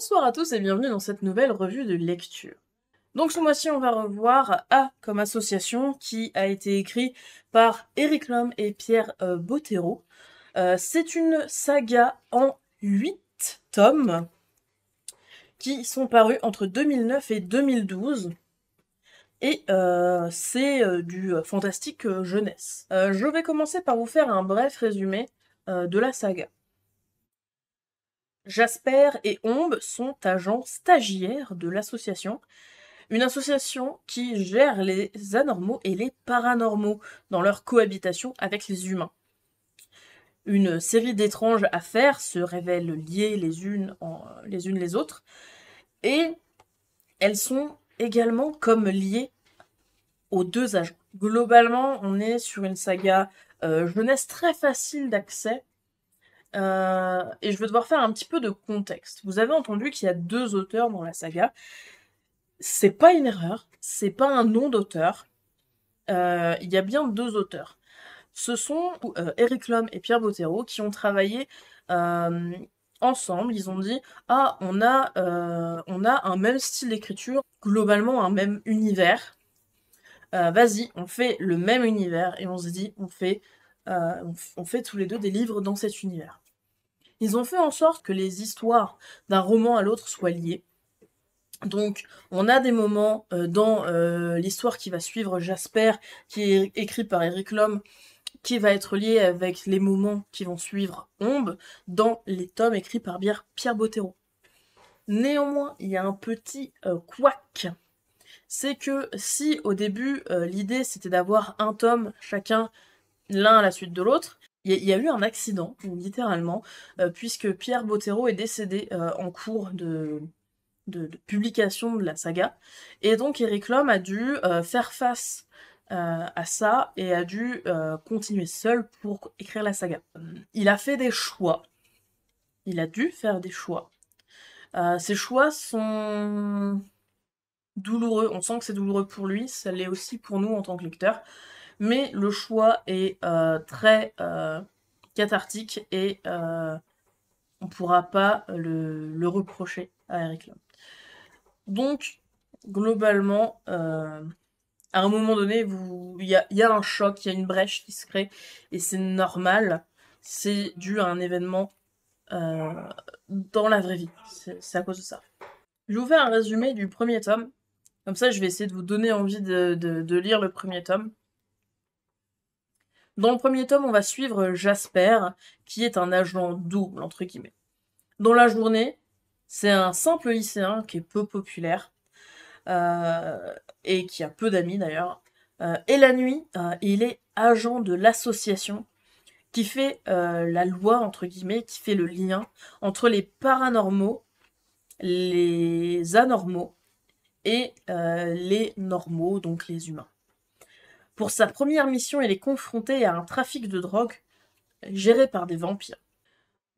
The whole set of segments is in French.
Bonsoir à tous et bienvenue dans cette nouvelle revue de lecture. Donc ce mois-ci, on va revoir A comme association qui a été écrit par Eric Lhomme et Pierre euh, Bottero. Euh, c'est une saga en 8 tomes qui sont parus entre 2009 et 2012. Et euh, c'est du fantastique jeunesse. je vais commencer par vous faire un bref résumé de la saga. Jasper et Ombe sont agents stagiaires de l'association, une association qui gère les anormaux et les paranormaux dans leur cohabitation avec les humains. Une série d'étranges affaires se révèlent liées les unes, les unes les autres, et elles sont également comme liées aux deux agents. Globalement, on est sur une saga euh, jeunesse très facile d'accès, euh, et je vais devoir faire un petit peu de contexte. Vous avez entendu qu'il y a deux auteurs dans la saga. C'est pas une erreur, c'est pas un nom d'auteur. Euh, il y a bien deux auteurs. Ce sont euh, Eric Lhomme et Pierre Bottero qui ont travaillé ensemble. Ils ont dit Ah, on a, on a un même style d'écriture, globalement un même univers. Vas-y, on fait le même univers et on se dit On fait euh, on fait tous les deux des livres dans cet univers. Ils ont fait en sorte que les histoires d'un roman à l'autre soient liées. Donc, on a des moments euh, dans euh, l'histoire qui va suivre Jasper, qui est écrit par Eric Lhomme, qui va être lié avec les moments qui vont suivre Ombe dans les tomes écrits par Pierre Bottero. Néanmoins, il y a un petit euh, C'est que si au début l'idée c'était d'avoir un tome chacun l'un à la suite de l'autre. Il y, a eu un accident, littéralement, euh, puisque Pierre Bottero est décédé euh, en cours de, publication de la saga. Et donc Eric Lhomme a dû euh, faire face à ça et a dû continuer seul pour écrire la saga. Il a fait des choix. Il a dû faire des choix. ces choix sont douloureux. On sent que c'est douloureux pour lui, ça l'est aussi pour nous en tant que lecteurs mais le choix est euh, très euh, cathartique et euh, on ne pourra pas le, reprocher à Eric Lam. Donc, globalement, à un moment donné, il y, a, un choc, il y a une brèche qui se crée, et c'est normal. C'est dû à un événement dans la vraie vie. C'est à cause de ça. Je vais vous faire un résumé du premier tome. Comme ça, je vais essayer de vous donner envie de lire le premier tome. Dans le premier tome, on va suivre Jasper, qui est un agent double, entre guillemets. Dans la journée, c'est un simple lycéen qui est peu populaire, euh, et qui a peu d'amis d'ailleurs. Euh, et la nuit, euh, il est agent de l'association qui fait la loi, entre guillemets, qui fait le lien entre les paranormaux, les anormaux et les normaux, donc les humains. Pour sa première mission, il est confronté à un trafic de drogue géré par des vampires.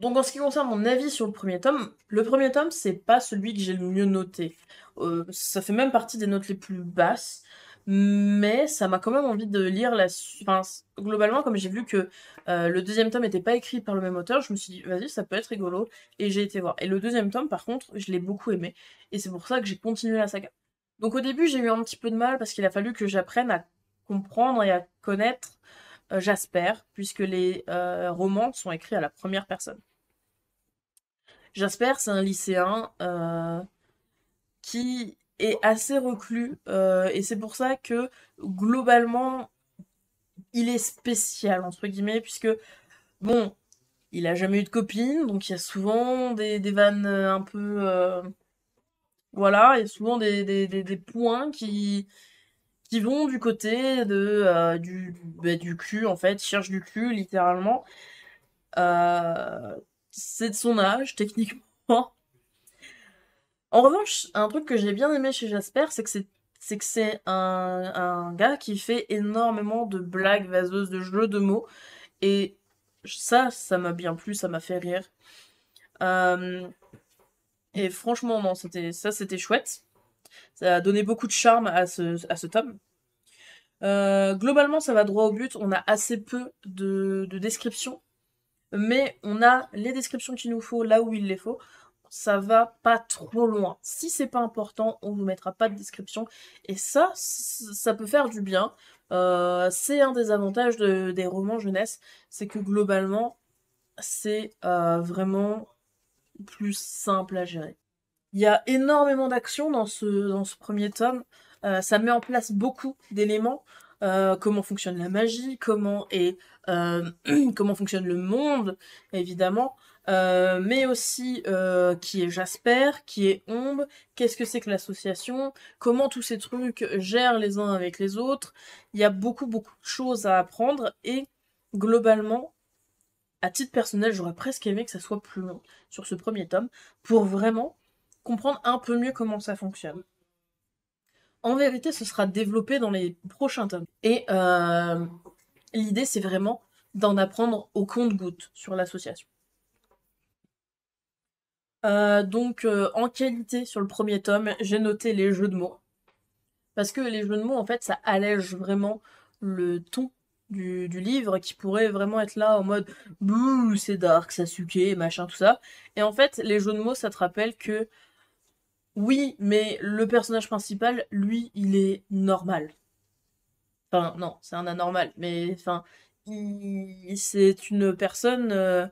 Donc en ce qui concerne mon avis sur le premier tome, le premier tome c'est pas celui que j'ai le mieux noté. Euh, ça fait même partie des notes les plus basses, mais ça m'a quand même envie de lire la. Enfin, globalement, comme j'ai vu que euh, le deuxième tome n'était pas écrit par le même auteur, je me suis dit vas-y ça peut être rigolo et j'ai été voir. Et le deuxième tome par contre, je l'ai beaucoup aimé et c'est pour ça que j'ai continué la saga. Donc au début j'ai eu un petit peu de mal parce qu'il a fallu que j'apprenne à comprendre et à connaître euh, Jasper, puisque les euh, romans sont écrits à la première personne. Jasper, c'est un lycéen euh, qui est assez reclus, et c'est pour ça que globalement, il est spécial, entre guillemets, puisque, bon, il a jamais eu de copine, donc il y a souvent des, vannes un peu. voilà, il y a souvent des, des, des points qui, qui vont du côté de, euh, du, bah, du cul, en fait, cherche du cul, littéralement. Euh, c'est de son âge, techniquement. En revanche, un truc que j'ai bien aimé chez Jasper, c'est que c'est c'est que c'est un, gars qui fait énormément de blagues vaseuses, de jeux de mots. Et ça, ça m'a bien plu, ça m'a fait rire. Euh, et franchement, non, c'était ça, c'était chouette. Ça a donné beaucoup de charme à ce, tome. Euh, globalement, ça va droit au but. On a assez peu de, descriptions, mais on a les descriptions qu'il nous faut là où il les faut. Ça va pas trop loin. Si c'est pas important, on vous mettra pas de description. Et ça, ça peut faire du bien. Euh, c'est un des avantages des romans jeunesse, c'est que globalement, c'est euh, vraiment plus simple à gérer. Il y a énormément d'actions dans ce, dans ce premier tome. Euh, ça met en place beaucoup d'éléments. Euh, comment fonctionne la magie, comment euh, comment fonctionne le monde, évidemment, mais aussi qui est Jasper, qui est Ombre, qu'est-ce que c'est que l'association, comment tous ces trucs gèrent les uns avec les autres. Il y a beaucoup beaucoup de choses à apprendre et globalement, à titre personnel, j'aurais presque aimé que ça soit plus long sur ce premier tome pour vraiment comprendre un peu mieux comment ça fonctionne. En vérité, ce sera développé dans les prochains tomes. Et euh, l'idée, c'est vraiment d'en apprendre au compte-goutte sur l'association. Euh, donc, euh, en qualité, sur le premier tome, j'ai noté les jeux de mots. Parce que les jeux de mots, en fait, ça allège vraiment le ton du, livre qui pourrait vraiment être là en mode bouh, c'est dark, ça suque, machin, tout ça. Et en fait, les jeux de mots, ça te rappelle que oui, mais le personnage principal, lui, il est normal. Enfin, non, c'est un anormal, mais enfin, c'est une personne. Euh,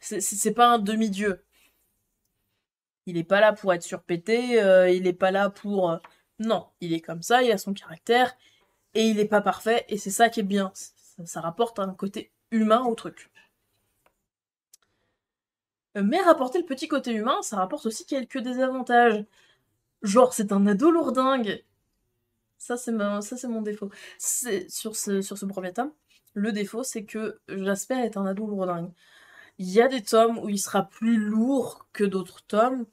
c'est pas un demi-dieu. Il est pas là pour être surpété, euh, il est pas là pour. Euh, non, il est comme ça, il a son caractère, et il est pas parfait, et c'est ça qui est bien. ça rapporte un côté humain au truc. Euh, mais rapporter le petit côté humain, ça rapporte aussi quelques désavantages. Genre, c'est un ado lourdingue. Ça, c'est mon, ça, c'est mon défaut. sur, ce, sur ce premier tome, le défaut, c'est que Jasper est un ado lourdingue. Il y a des tomes où il sera plus lourd que d'autres tomes.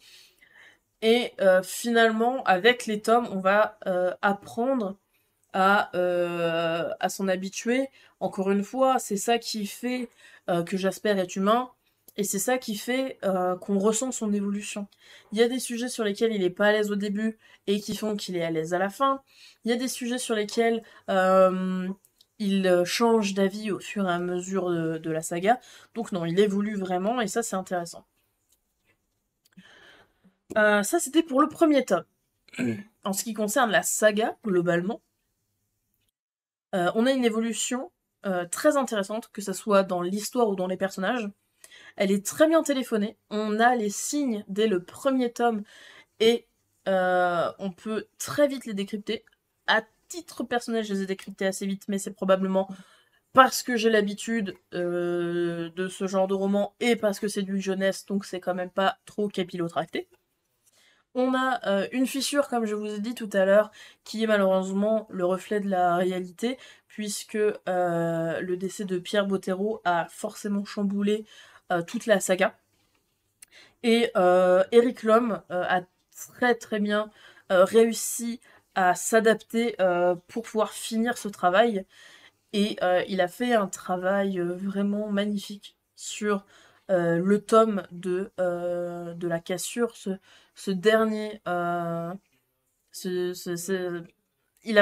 Et euh, finalement, avec les tomes, on va euh, apprendre à, à s'en habituer. Encore une fois, c'est ça qui fait que Jasper est humain, et c'est ça qui fait euh, qu'on ressent son évolution. Il y a des sujets sur lesquels il n'est pas à l'aise au début et qui font qu'il est à l'aise à la fin. Il y a des sujets sur lesquels euh, il euh, change d'avis au fur et à mesure de, la saga. Donc non, il évolue vraiment et ça c'est intéressant. ça c'était pour le premier tome. En ce qui concerne la saga globalement, on a une évolution très intéressante, que ce soit dans l'histoire ou dans les personnages. Elle est très bien téléphonée. On a les signes dès le premier tome et euh, on peut très vite les décrypter. À titre personnel, je les ai décryptés assez vite, mais c'est probablement parce que j'ai l'habitude euh, de ce genre de roman et parce que c'est du jeunesse, donc c'est quand même pas trop capillotracté. On a euh, une fissure, comme je vous ai dit tout à l'heure, qui est malheureusement le reflet de la réalité, puisque le décès de Pierre Bottero a forcément chamboulé euh, toute la saga. Et euh, Eric Lhomme euh, a très très bien réussi à s'adapter pour pouvoir finir ce travail. Et il a fait un travail vraiment magnifique sur le tome de, de la cassure, ce, dernier. il a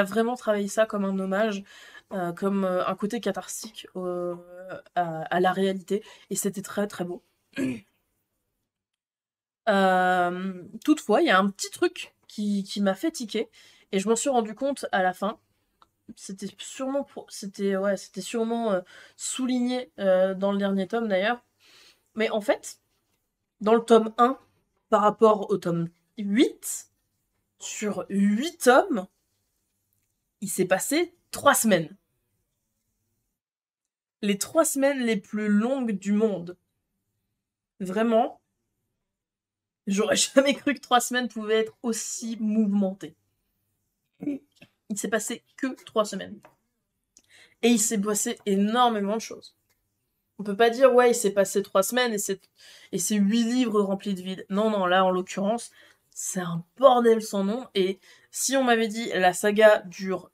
vraiment travaillé ça comme un hommage euh, comme euh, un côté cathartique euh, à, la réalité, et c'était très très beau. toutefois, il y a un petit truc qui, m'a fait tiquer, et je m'en suis rendu compte à la fin. C'était sûrement, c'était c'était sûrement souligné dans le dernier tome d'ailleurs. Mais en fait, dans le tome 1, par rapport au tome 8, sur 8 tomes, il s'est passé 3 semaines les trois semaines les plus longues du monde. Vraiment, j'aurais jamais cru que trois semaines pouvaient être aussi mouvementées. Il s'est passé que trois semaines. Et il s'est bossé énormément de choses. On peut pas dire, ouais, il s'est passé trois semaines et c'est, huit livres remplis de vide. Non, non, là, en l'occurrence, c'est un bordel sans nom. Et si on m'avait dit, la saga dure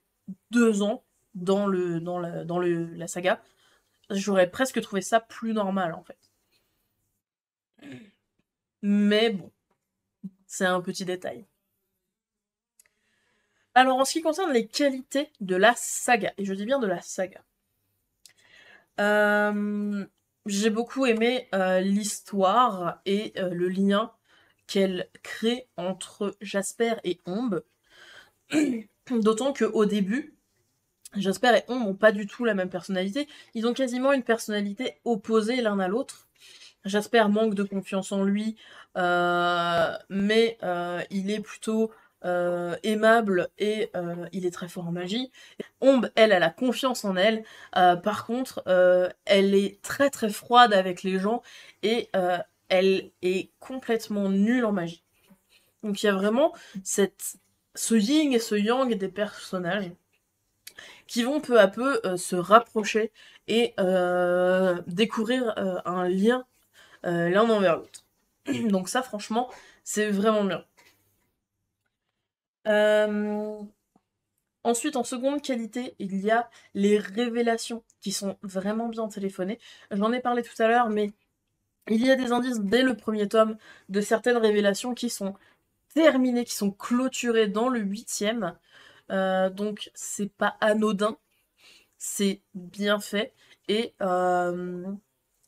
deux ans dans, le, dans, la saga, J'aurais presque trouvé ça plus normal en fait. Mais bon, c'est un petit détail. Alors en ce qui concerne les qualités de la saga, et je dis bien de la saga, euh, j'ai beaucoup aimé euh, l'histoire et euh, le lien qu'elle crée entre Jasper et Ombe. D'autant qu'au début, Jasper et On n'ont pas du tout la même personnalité. Ils ont quasiment une personnalité opposée l'un à l'autre. Jasper manque de confiance en lui, euh, mais euh, il est plutôt euh, aimable et il est très fort en magie. Ombe, elle, a la confiance en elle. par contre, elle est très très froide avec les gens et elle est complètement nulle en magie. Donc il y a vraiment cette, ce yin et ce yang des personnages qui vont peu à peu euh, se rapprocher et euh, découvrir euh, un lien l'un envers l'autre. Donc ça, franchement, c'est vraiment bien. Ensuite, en seconde qualité, il y a les révélations qui sont vraiment bien téléphonées. J'en ai parlé tout à l'heure, mais il y a des indices dès le premier tome de certaines révélations qui sont terminées, qui sont clôturées dans le huitième. Euh, donc c'est pas anodin, c'est bien fait et euh,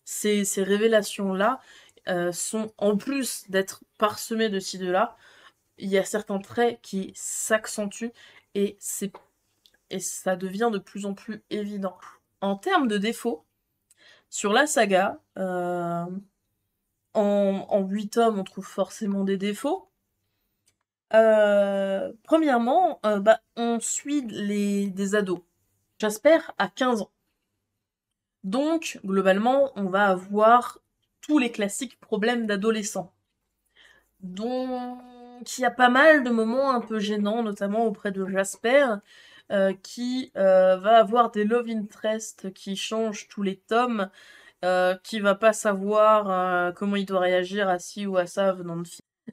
ces, révélations-là euh, sont en plus d'être parsemées de ci de là, il y a certains traits qui s'accentuent et c'est et ça devient de plus en plus évident. En termes de défauts, sur la saga, en, en 8 tomes, on trouve forcément des défauts. Euh, premièrement, euh, bah, on suit les, des ados. Jasper a 15 ans. Donc, globalement, on va avoir tous les classiques problèmes d'adolescents. Donc, il y a pas mal de moments un peu gênants, notamment auprès de Jasper, euh, qui va avoir des love interests qui changent tous les tomes, qui va pas savoir comment il doit réagir à ci ou à ça venant de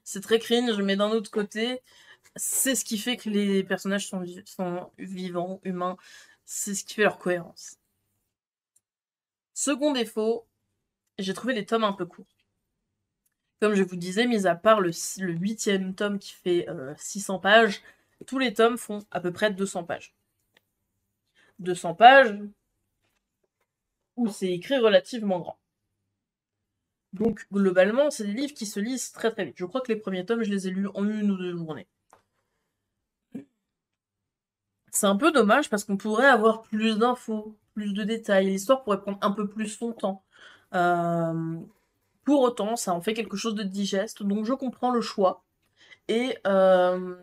c'est très cringe, mais d'un autre côté, c'est ce qui fait que les personnages sont, sont vivants, humains. C'est ce qui fait leur cohérence. Second défaut, j'ai trouvé les tomes un peu courts. Comme je vous disais, mis à part le, huitième tome qui fait 600 euh, pages, tous les tomes font à peu près 200 pages. 200 pages où c'est écrit relativement grand. Donc globalement, c'est des livres qui se lisent très très vite. Je crois que les premiers tomes, je les ai lus en une ou deux journées. C'est un peu dommage parce qu'on pourrait avoir plus d'infos, plus de détails. L'histoire pourrait prendre un peu plus son temps. Euh, pour autant, ça en fait quelque chose de digeste, donc je comprends le choix. Et euh,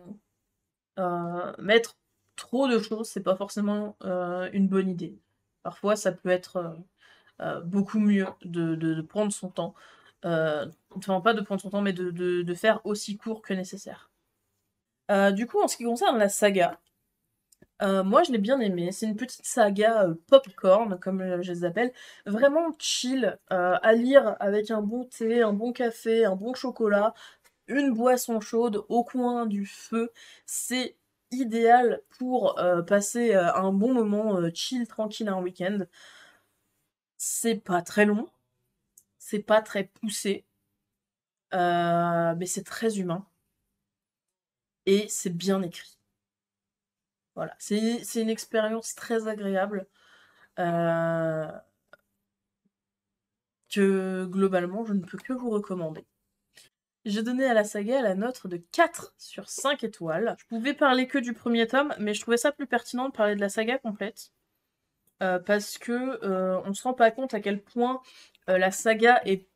euh, mettre trop de choses, c'est pas forcément une bonne idée. Parfois, ça peut être euh, beaucoup mieux de, prendre son temps. Euh, enfin, pas de prendre son temps, mais de, faire aussi court que nécessaire. Euh, du coup, en ce qui concerne la saga, moi je l'ai bien aimée. C'est une petite saga popcorn, comme je les appelle, vraiment chill à lire avec un bon thé, un bon café, un bon chocolat, une boisson chaude au coin du feu. C'est idéal pour passer un bon moment chill, tranquille un week-end. C'est pas très long, c'est pas très poussé, euh, mais c'est très humain. Et c'est bien écrit. Voilà, c'est une expérience très agréable euh, que globalement je ne peux que vous recommander. J'ai donné à la saga la note de 4 sur 5 étoiles. Je pouvais parler que du premier tome, mais je trouvais ça plus pertinent de parler de la saga complète. Euh, parce que euh, on se rend pas compte à quel point euh, la saga est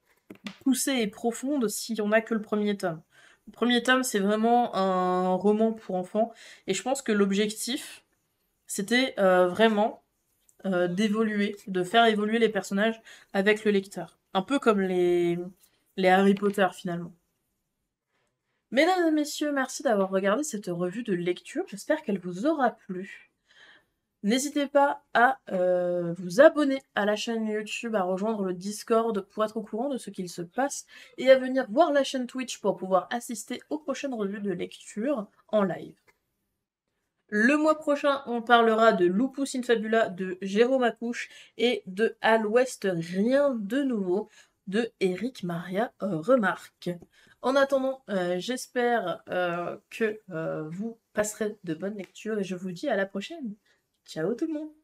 poussée et profonde si on n'a que le premier tome. Le premier tome, c'est vraiment un roman pour enfants, et je pense que l'objectif, c'était vraiment d'évoluer, de faire évoluer les personnages avec le lecteur. Un peu comme les Harry Potter finalement. Mesdames et messieurs, merci d'avoir regardé cette revue de lecture. J'espère qu'elle vous aura plu. N'hésitez pas à euh, vous abonner à la chaîne YouTube, à rejoindre le Discord pour être au courant de ce qu'il se passe et à venir voir la chaîne Twitch pour pouvoir assister aux prochaines revues de lecture en live. Le mois prochain, on parlera de Lupus in Fabula de Jérôme Acouche et de À l'Ouest Rien de Nouveau de Eric Maria euh, Remarque. En attendant, euh, j'espère que vous passerez de bonnes lectures et je vous dis à la prochaine. Ciao tout le monde